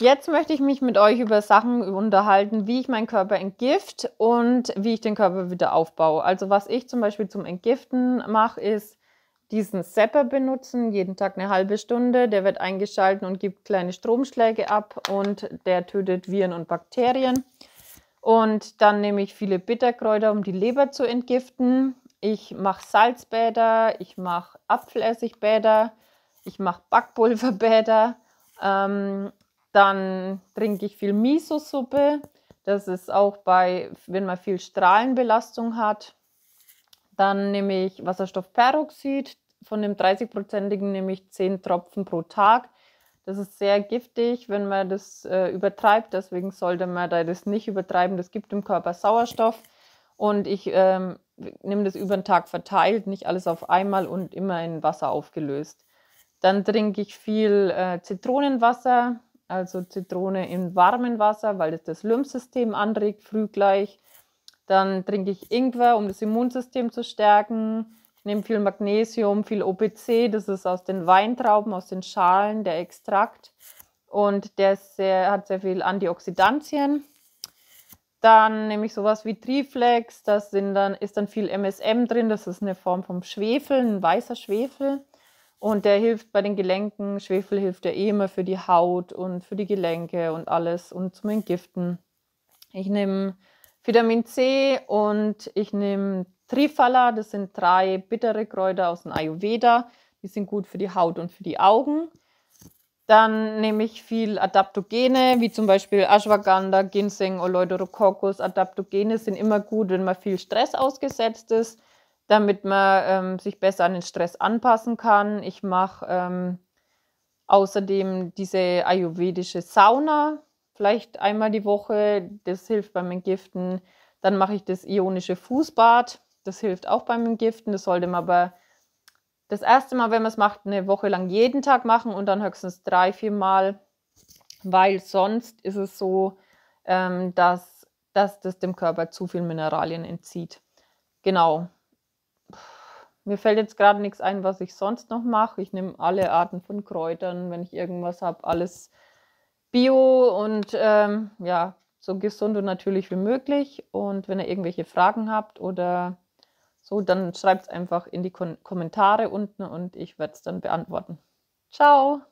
Jetzt möchte ich mich mit euch über Sachen unterhalten, wie ich meinen Körper entgift und wie ich den Körper wieder aufbaue. Also was ich zum Beispiel zum Entgiften mache, ist diesen Zapper benutzen, jeden Tag eine halbe Stunde. Der wird eingeschaltet und gibt kleine Stromschläge ab und der tötet Viren und Bakterien. Und dann nehme ich viele Bitterkräuter, um die Leber zu entgiften. Ich mache Salzbäder, ich mache Apfelessigbäder, ich mache Backpulverbäder. Ähm, dann trinke ich viel Miso-Suppe. Das ist auch bei, wenn man viel Strahlenbelastung hat. Dann nehme ich Wasserstoffperoxid. Von dem 30-prozentigen nehme ich 10 Tropfen pro Tag. Das ist sehr giftig, wenn man das äh, übertreibt. Deswegen sollte man da das nicht übertreiben. Das gibt dem Körper Sauerstoff. Und ich ähm, nehme das über den Tag verteilt, nicht alles auf einmal und immer in Wasser aufgelöst. Dann trinke ich viel äh, Zitronenwasser, also Zitrone in warmem Wasser, weil es das Lymphsystem anregt, früh gleich. Dann trinke ich Ingwer, um das Immunsystem zu stärken. Ich nehme viel Magnesium, viel OPC, das ist aus den Weintrauben, aus den Schalen, der Extrakt. Und der sehr, hat sehr viel Antioxidantien. Dann nehme ich sowas wie Triflex, da dann, ist dann viel MSM drin, das ist eine Form vom Schwefel, ein weißer Schwefel. Und der hilft bei den Gelenken. Schwefel hilft ja eh immer für die Haut und für die Gelenke und alles und zum Entgiften. Ich nehme Vitamin C und ich nehme Trifala. Das sind drei bittere Kräuter aus dem Ayurveda. Die sind gut für die Haut und für die Augen. Dann nehme ich viel Adaptogene, wie zum Beispiel Ashwagandha, Ginseng, Oleuterococcus. Adaptogene sind immer gut, wenn man viel Stress ausgesetzt ist damit man ähm, sich besser an den Stress anpassen kann. Ich mache ähm, außerdem diese ayurvedische Sauna, vielleicht einmal die Woche. Das hilft beim Entgiften. Dann mache ich das ionische Fußbad. Das hilft auch beim Entgiften. Das sollte man aber das erste Mal, wenn man es macht, eine Woche lang jeden Tag machen und dann höchstens drei, vier Mal, weil sonst ist es so, ähm, dass, dass das dem Körper zu viel Mineralien entzieht. Genau, mir fällt jetzt gerade nichts ein, was ich sonst noch mache. Ich nehme alle Arten von Kräutern, wenn ich irgendwas habe, alles bio und ähm, ja, so gesund und natürlich wie möglich. Und wenn ihr irgendwelche Fragen habt oder so, dann schreibt es einfach in die Kon Kommentare unten und ich werde es dann beantworten. Ciao!